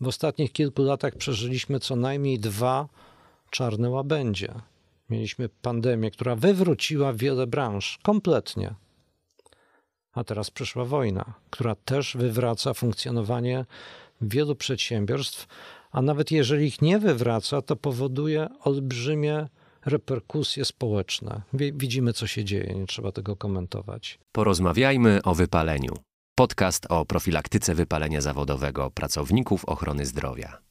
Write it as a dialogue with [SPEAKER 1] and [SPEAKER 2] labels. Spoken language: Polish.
[SPEAKER 1] W ostatnich kilku latach przeżyliśmy co najmniej dwa czarne łabędzie. Mieliśmy pandemię, która wywróciła wiele branż kompletnie. A teraz przyszła wojna, która też wywraca funkcjonowanie wielu przedsiębiorstw, a nawet jeżeli ich nie wywraca, to powoduje olbrzymie reperkusje społeczne. Widzimy, co się dzieje, nie trzeba tego komentować.
[SPEAKER 2] Porozmawiajmy o wypaleniu podcast o profilaktyce wypalenia zawodowego pracowników ochrony zdrowia.